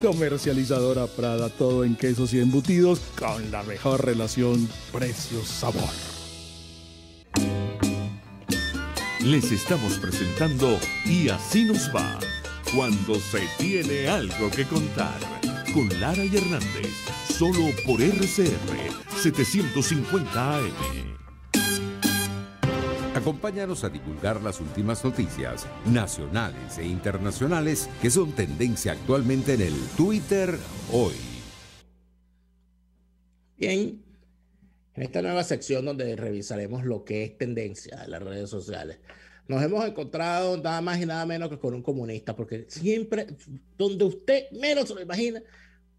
Comercializadora Prada, todo en quesos y embutidos, con la mejor relación precio-sabor. Les estamos presentando Y así nos va, cuando se tiene algo que contar, con Lara y Hernández, solo por RCR 750 AM. Acompáñanos a divulgar las últimas noticias nacionales e internacionales que son tendencia actualmente en el Twitter hoy. Bien, en esta nueva sección donde revisaremos lo que es tendencia en las redes sociales. Nos hemos encontrado nada más y nada menos que con un comunista, porque siempre donde usted menos se lo imagina,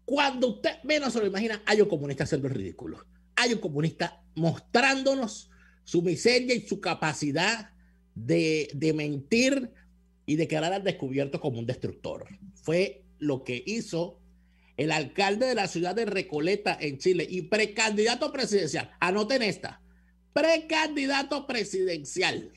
cuando usted menos se lo imagina, hay un comunista haciendo el ridículo. Hay un comunista mostrándonos su miseria y su capacidad de, mentir y de quedar al descubierto como un destructor. Fue lo que hizo el alcalde de la ciudad de Recoleta en Chile y precandidato presidencial. Anoten esta, precandidato presidencial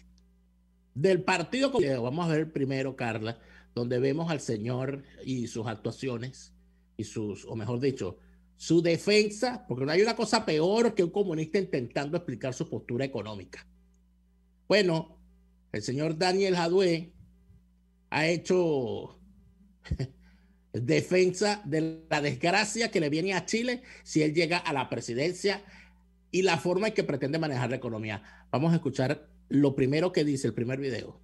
del partido. Vamos a ver primero, Carla, donde vemos al señor y sus actuaciones y sus, o mejor dicho, su defensa, porque no hay una cosa peor que un comunista intentando explicar su postura económica. Bueno, el señor Daniel Jadue ha hecho defensa de la desgracia que le viene a Chile si él llega a la presidencia y la forma en que pretende manejar la economía. Vamos a escuchar lo primero que dice el primer video.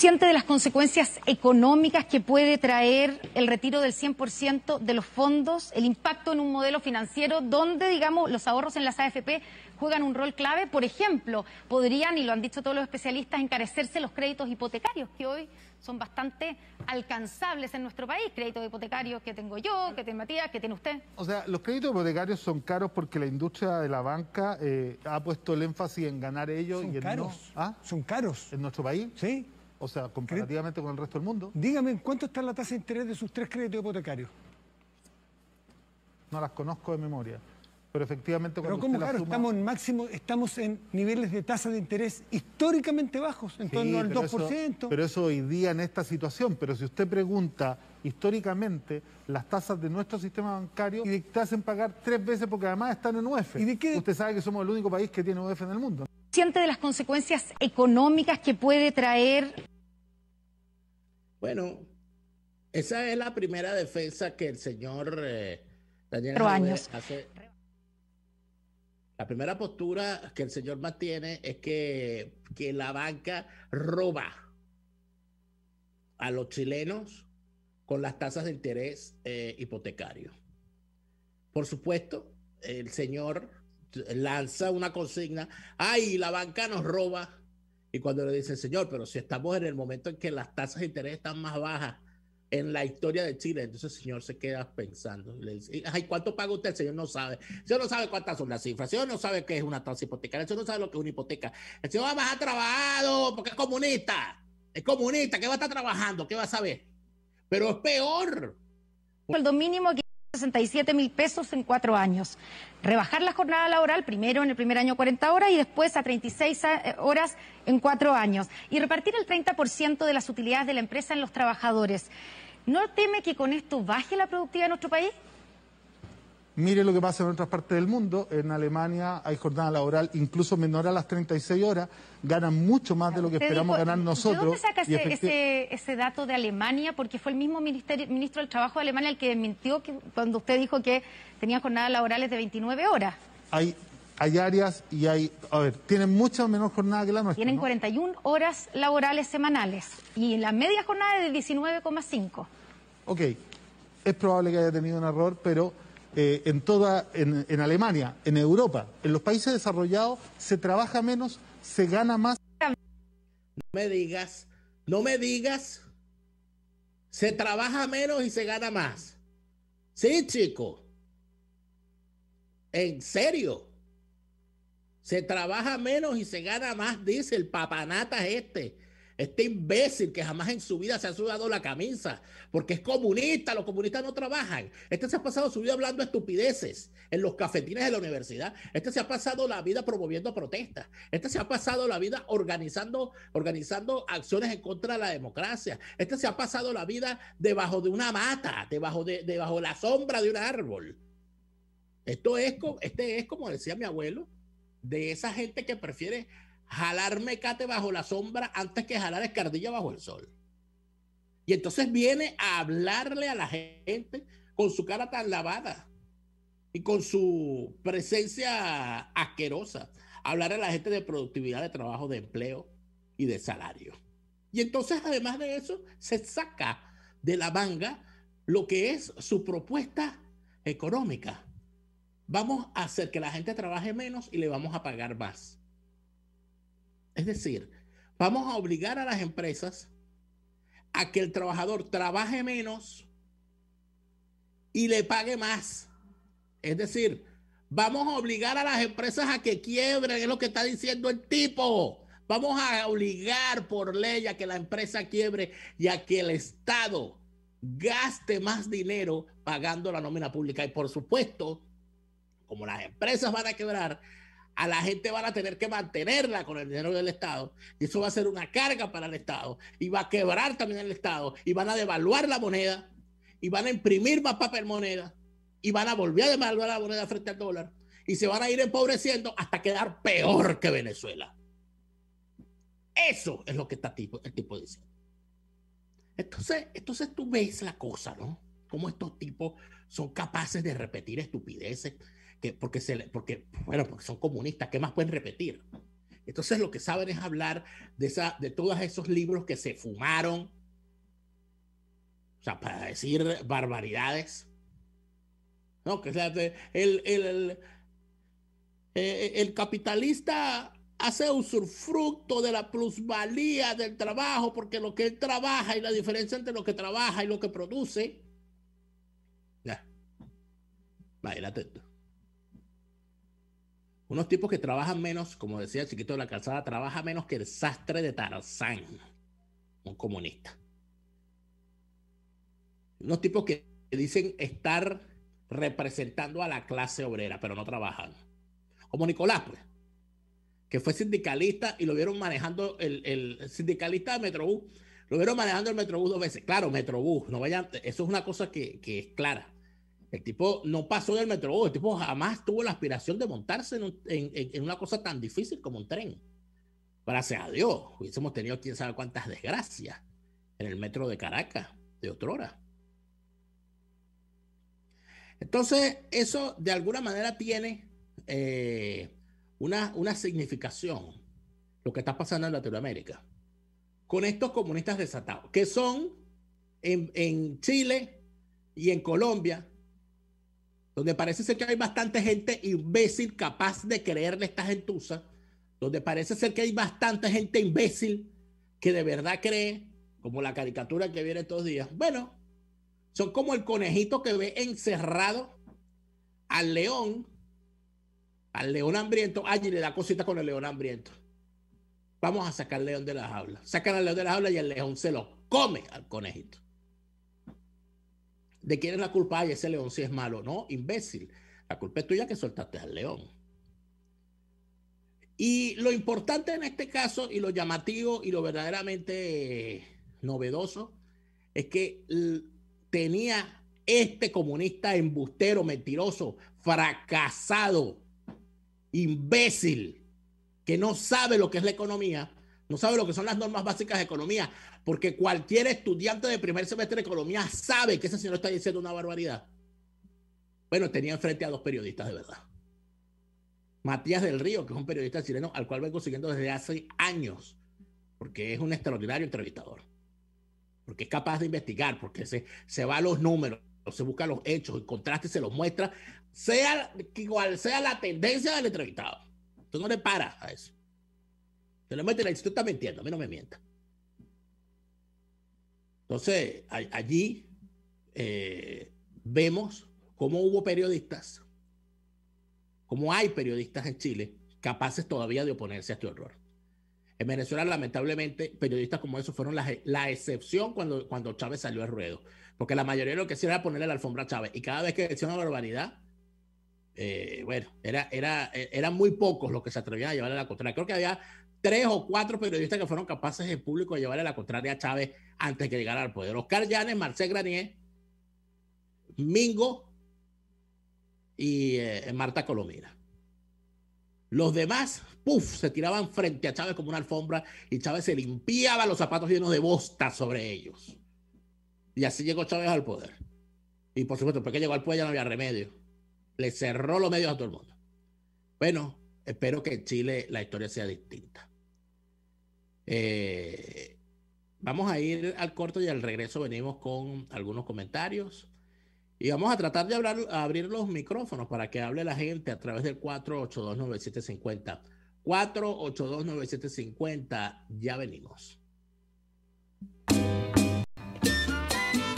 ¿Siente de las consecuencias económicas que puede traer el retiro del 100% de los fondos, el impacto en un modelo financiero donde, digamos, los ahorros en las AFP juegan un rol clave? Por ejemplo, podrían, y lo han dicho todos los especialistas, encarecerse los créditos hipotecarios que hoy son bastante alcanzables en nuestro país. Créditos hipotecarios que tengo yo, que tiene Matías, que tiene usted. O sea, los créditos hipotecarios son caros porque la industria de la banca eh, ha puesto el énfasis en ganar ellos. Son y en caros. ¿Ah? Son caros. En nuestro país. Sí. O sea, comparativamente con el resto del mundo. Dígame, cuánto está la tasa de interés de sus tres créditos hipotecarios? No las conozco de memoria. Pero efectivamente cuando Pero claro, estamos en máximo, estamos en niveles de tasa de interés históricamente bajos, en torno al 2%. pero eso hoy día en esta situación, pero si usted pregunta históricamente, las tasas de nuestro sistema bancario y te hacen pagar tres veces porque además están en UEF. E. ¿Y de qué? Usted sabe que somos el único país que tiene UEF e en el mundo. Siente de las consecuencias económicas que puede traer bueno, esa es la primera defensa que el señor eh, Daniel hace. La primera postura que el señor mantiene es que, la banca roba a los chilenos con las tasas de interés eh, hipotecario. Por supuesto, el señor lanza una consigna, ay, la banca nos roba, y cuando le dicen, señor, pero si estamos en el momento en que las tasas de interés están más bajas en la historia de Chile, entonces el señor se queda pensando. le dice, ay, ¿cuánto paga usted? El señor no sabe. El señor no sabe cuántas son las cifras. El señor no sabe qué es una tasa hipotecaria. El señor no sabe lo que es una hipoteca. El señor ah, va a trabajado oh, porque es comunista. Es comunista. ¿Qué va a estar trabajando? ¿Qué va a saber? Pero es peor. El mínimo siete mil pesos en cuatro años. Rebajar la jornada laboral primero en el primer año 40 horas y después a 36 eh, horas en cuatro años. Y repartir el 30% de las utilidades de la empresa en los trabajadores. ¿No teme que con esto baje la productividad de nuestro país? Mire lo que pasa en otras partes del mundo. En Alemania hay jornada laboral incluso menor a las 36 horas. Ganan mucho más de lo que esperamos ganar nosotros. ¿De dónde saca ese, dato de Alemania? Porque fue el mismo ministro del Trabajo de Alemania el que mintió que, cuando usted dijo que tenía jornadas laborales de 29 horas. Hay, hay áreas y hay... A ver, tienen mucha menor jornada que la nuestra. Tienen 41 horas laborales semanales y la media jornada es de 19,5. Ok, es probable que haya tenido un error, pero eh, en toda en, Alemania, en Europa, en los países desarrollados se trabaja menos, se gana más. No me digas, no me digas, se trabaja menos y se gana más. Sí, chico. En serio. Se trabaja menos y se gana más, dice el papanata este este imbécil que jamás en su vida se ha sudado la camisa, porque es comunista, los comunistas no trabajan. Este se ha pasado su vida hablando estupideces en los cafetines de la universidad. Este se ha pasado la vida promoviendo protestas. Este se ha pasado la vida organizando, organizando acciones en contra de la democracia. Este se ha pasado la vida debajo de una mata, debajo de debajo la sombra de un árbol. Esto es, este es como decía mi abuelo, de esa gente que prefiere jalar mecate bajo la sombra antes que jalar escardilla bajo el sol. Y entonces viene a hablarle a la gente con su cara tan lavada y con su presencia asquerosa. Hablar a la gente de productividad, de trabajo, de empleo y de salario. Y entonces, además de eso, se saca de la manga lo que es su propuesta económica. Vamos a hacer que la gente trabaje menos y le vamos a pagar más. Es decir, vamos a obligar a las empresas a que el trabajador trabaje menos y le pague más. Es decir, vamos a obligar a las empresas a que quiebren, es lo que está diciendo el tipo. Vamos a obligar por ley a que la empresa quiebre y a que el Estado gaste más dinero pagando la nómina pública. Y por supuesto, como las empresas van a quebrar, a la gente van a tener que mantenerla con el dinero del Estado. Y eso va a ser una carga para el Estado. Y va a quebrar también el Estado. Y van a devaluar la moneda. Y van a imprimir más papel moneda. Y van a volver a devaluar la moneda frente al dólar. Y se van a ir empobreciendo hasta quedar peor que Venezuela. Eso es lo que está tipo, el tipo diciendo. Entonces, entonces tú ves la cosa, ¿no? Cómo estos tipos son capaces de repetir estupideces porque, se, porque, bueno, porque son comunistas, ¿qué más pueden repetir? Entonces lo que saben es hablar de, esa, de todos esos libros que se fumaron, o sea, para decir barbaridades. No, que eh, eh, el, capitalista hace usufructo de la plusvalía del trabajo, porque lo que él trabaja y la diferencia entre lo que trabaja y lo que produce. Ya. ir atento unos tipos que trabajan menos, como decía el chiquito de la calzada, trabaja menos que el sastre de Tarzán, un comunista. Unos tipos que dicen estar representando a la clase obrera, pero no trabajan. Como Nicolás, pues, que fue sindicalista y lo vieron manejando el, sindicalista de Metrobús, lo vieron manejando el Metrobús dos veces. Claro, Metrobús, no vayan, eso es una cosa que, que es clara. El tipo no pasó del metro, oh, el tipo jamás tuvo la aspiración de montarse en, una cosa tan difícil como un tren. Gracias a Dios, hubiésemos tenido quién sabe cuántas desgracias en el metro de Caracas de otrora. Entonces, eso de alguna manera tiene eh, una, una significación, lo que está pasando en Latinoamérica, con estos comunistas desatados, que son en, en Chile y en Colombia donde parece ser que hay bastante gente imbécil capaz de creerle esta gentuza, donde parece ser que hay bastante gente imbécil que de verdad cree, como la caricatura que viene estos días. Bueno, son como el conejito que ve encerrado al león, al león hambriento. Allí le da cosita con el león hambriento. Vamos a sacar al león de la jaula. Sacan al león de la jaula y el león se lo come al conejito. ¿De quién es la culpa? Y ese león si sí es malo. No, imbécil. La culpa es tuya que soltaste al león. Y lo importante en este caso, y lo llamativo y lo verdaderamente eh, novedoso, es que tenía este comunista embustero, mentiroso, fracasado, imbécil, que no sabe lo que es la economía, no sabe lo que son las normas básicas de economía, porque cualquier estudiante de primer semestre de economía sabe que ese señor está diciendo una barbaridad. Bueno, tenía enfrente a dos periodistas de verdad. Matías del Río, que es un periodista chileno al cual vengo siguiendo desde hace años, porque es un extraordinario entrevistador, porque es capaz de investigar, porque se, se va a los números, se busca los hechos, el contraste se los muestra, sea igual, sea la tendencia del entrevistado. Tú no le paras a eso. Se lo si tú estás mintiendo, a mí no me mienta. Entonces, allí eh, vemos cómo hubo periodistas, cómo hay periodistas en Chile capaces todavía de oponerse a este horror. En Venezuela, lamentablemente, periodistas como esos fueron e, la, excepción cuando, cuando Chávez salió al ruedo, porque la mayoría de lo que hicieron era ponerle la alfombra a Chávez, y cada vez que decía una barbaridad, eh, bueno, era, era, eh, eran muy pocos los que se atrevían a llevarle a la contraria. Creo que había tres o cuatro periodistas que fueron capaces en público de llevarle la contraria a Chávez antes que llegara al poder. Oscar Llanes, Marcel Granier, Mingo y eh, Marta Colomina. Los demás, puff, se tiraban frente a Chávez como una alfombra y Chávez se limpiaba los zapatos llenos de bosta sobre ellos. Y así llegó Chávez al poder. Y por supuesto, porque llegó al poder ya no había remedio. Le cerró los medios a todo el mundo. Bueno, espero que en Chile la historia sea distinta. Eh, vamos a ir al corto y al regreso venimos con algunos comentarios. Y vamos a tratar de hablar, abrir los micrófonos para que hable la gente a través del 4829750. 4829750, ya venimos.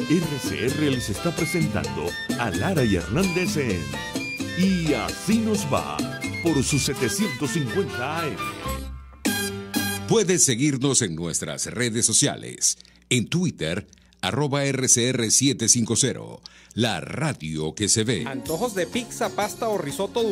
RCR les está presentando a Lara y Hernández Y así nos va por sus 750 AM. Puedes seguirnos en nuestras redes sociales. En Twitter, arroba RCR750, la radio que se ve. Antojos de pizza, pasta o risotto